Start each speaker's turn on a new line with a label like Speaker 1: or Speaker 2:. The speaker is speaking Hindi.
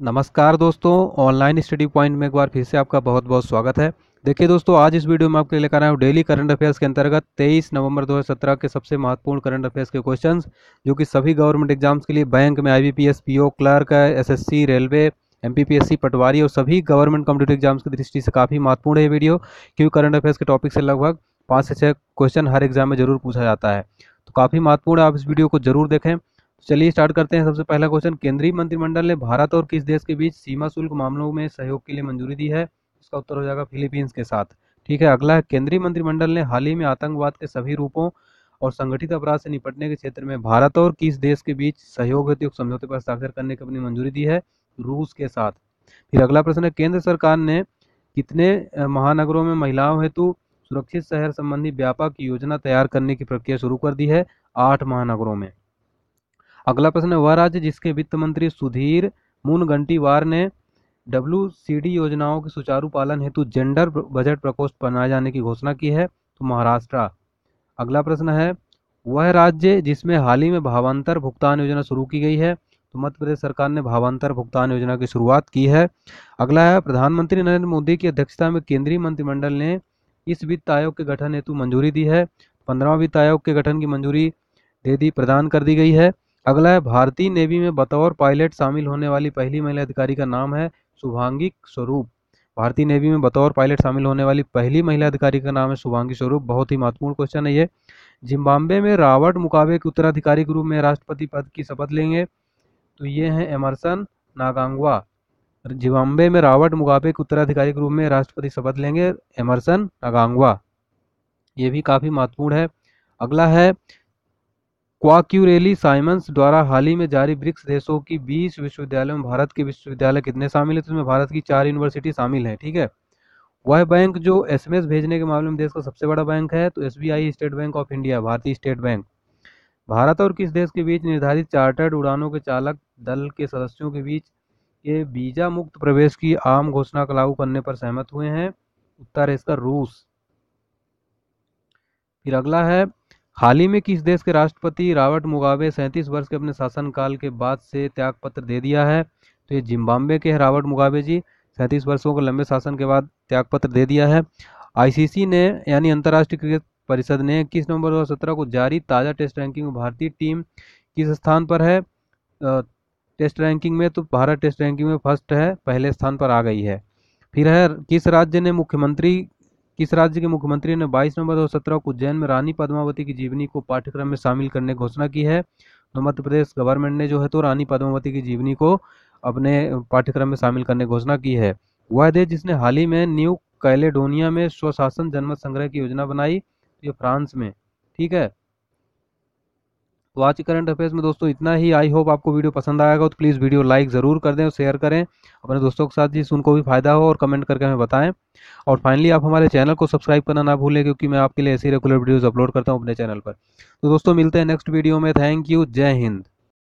Speaker 1: नमस्कार दोस्तों ऑनलाइन स्टडी पॉइंट में एक बार फिर से आपका बहुत बहुत स्वागत है देखिए दोस्तों आज इस वीडियो में आपके लेकर आया हूँ डेली करंट अफेयर्स के अंतर्गत 23 नवंबर 2017 के सबसे महत्वपूर्ण करंट अफेयर्स के क्वेश्चंस जो कि सभी गवर्नमेंट एग्जाम्स के लिए बैंक में I B clerk S railway MPPSC पटवारी और सभी गवर्नमेंट कम्पिटेटिव एग्जाम्स की दृष्टि से काफ़ी महत्वपूर्ण है वीडियो क्योंकि करंट अफेयर्स के टॉपिक से लगभग पाँच से छः क्वेश्चन हर एग्जाम में जरूर पूछा जाता है तो काफ़ी महत्वपूर्ण है आप इस वीडियो को जरूर देखें चलिए स्टार्ट करते हैं सबसे पहला क्वेश्चन केंद्रीय मंत्रिमंडल ने भारत और किस देश के बीच सीमा शुल्क मामलों में सहयोग के लिए मंजूरी दी है इसका उत्तर हो जाएगा फिलीपींस के साथ ठीक है अगला है केंद्रीय मंत्रिमंडल ने हाल ही में आतंकवाद के सभी रूपों और संगठित अपराध से निपटने के क्षेत्र में भारत और किस देश के बीच सहयोग हेतु समझौते पर हस्ताक्षर करने की अपनी मंजूरी दी है रूस के साथ फिर अगला प्रश्न है केंद्र सरकार ने कितने महानगरों में महिलाओं हेतु सुरक्षित शहर संबंधी व्यापक योजना तैयार करने की प्रक्रिया शुरू कर दी है आठ महानगरों में अगला प्रश्न वह राज्य जिसके वित्त मंत्री सुधीर मूनगंटीवार ने डब्ल्यू योजनाओं के सुचारू पालन हेतु जेंडर बजट प्रकोष्ठ बनाए जाने की घोषणा की है तो महाराष्ट्र अगला प्रश्न है वह राज्य जिसमें हाल ही में भावांतर भुगतान योजना शुरू की गई है तो मध्य प्रदेश सरकार ने भावांतर भुगतान योजना की शुरुआत की है अगला है प्रधानमंत्री नरेंद्र मोदी की अध्यक्षता में केंद्रीय मंत्रिमंडल ने इस वित्त आयोग के गठन हेतु मंजूरी दी है पंद्रहवा वित्त आयोग के गठन की मंजूरी दे दी प्रदान कर दी गई है अगला है भारतीय नेवी में बतौर पायलट शामिल होने वाली पहली महिला अधिकारी का नाम है शुभांगी स्वरूप भारतीय नेवी में बतौर पायलट शामिल होने वाली पहली महिला अधिकारी का नाम है शुभांगी स्वरूप बहुत ही महत्वपूर्ण क्वेश्चन है ये जिम्बाब्वे में रावर्ट मुकाबे के उत्तराधिकारी के रूप में राष्ट्रपति पद की शपथ लेंगे तो ये हैं एमरसन नागांगवा जिम्बाब्वे में रावर्ट मुकाबे के उत्तराधिकारी के रूप में राष्ट्रपति शपथ लेंगे एमरसन नागांगवा ये भी काफ़ी महत्वपूर्ण है अगला है क्वाक्यूरेली साइमंस द्वारा हाल ही में जारी ब्रिक्स देशों की 20 विश्वविद्यालयों में भारत के विश्वविद्यालय कितने शामिल है तो इसमें भारत की चार यूनिवर्सिटी शामिल है ठीक है वह बैंक जो एसएमएस भेजने के मामले में देश का सबसे बड़ा बैंक है तो एस स्टेट बैंक ऑफ इंडिया भारतीय स्टेट बैंक भारत और किस देश के बीच निर्धारित चार्टर्ड उड़ानों के चालक दल के सदस्यों के बीच ये वीजा मुक्त प्रवेश की आम घोषणा का लागू करने पर सहमत हुए हैं उत्तर है इसका रूस फिर अगला है हाल ही में किस देश के राष्ट्रपति रॉबर्ट मुगाबे सैंतीस वर्ष के अपने शासनकाल के बाद से त्यागपत्र दे दिया है तो ये जिम्बाब्वे के हैं रॉबर्ट मुगाबे जी सैंतीस वर्षों के लंबे शासन के बाद त्यागपत्र दे दिया है आईसीसी ने यानी अंतर्राष्ट्रीय क्रिकेट परिषद ने इक्कीस नवंबर दो सत्रह को जारी ताज़ा टेस्ट रैंकिंग में भारतीय टीम किस स्थान पर है टेस्ट रैंकिंग में तो भारत टेस्ट रैंकिंग में फर्स्ट है पहले स्थान पर आ गई है फिर है किस राज्य ने मुख्यमंत्री किस राज्य के मुख्यमंत्री ने 22 नवंबर 2017 को उज्जैन में रानी पद्मावती की जीवनी को पाठ्यक्रम में शामिल करने की घोषणा की है तो मध्य प्रदेश गवर्नमेंट ने जो है तो रानी पद्मावती की जीवनी को अपने पाठ्यक्रम में शामिल करने की घोषणा की है वह देश जिसने हाल ही में न्यू कैलेडोनिया में स्वशासन जनमत संग्रह की योजना बनाई तो ये फ्रांस में ठीक है तो आज के करंट अफेयर्स में दोस्तों इतना ही आई होप आपको वीडियो पसंद आएगा तो प्लीज़ वीडियो लाइक ज़रूर कर दें और शेयर करें अपने दोस्तों के साथ जिस उनको भी फायदा हो और कमेंट करके हमें बताएं और फाइनली आप हमारे चैनल को सब्सक्राइब करना ना भूलें क्योंकि मैं आपके लिए ऐसी रेगुलर वीडियोज़ अपलोड करता हूँ अपने चैनल पर तो दोस्तों मिलते हैं नेक्स्ट वीडियो में थैंक यू जय हिंद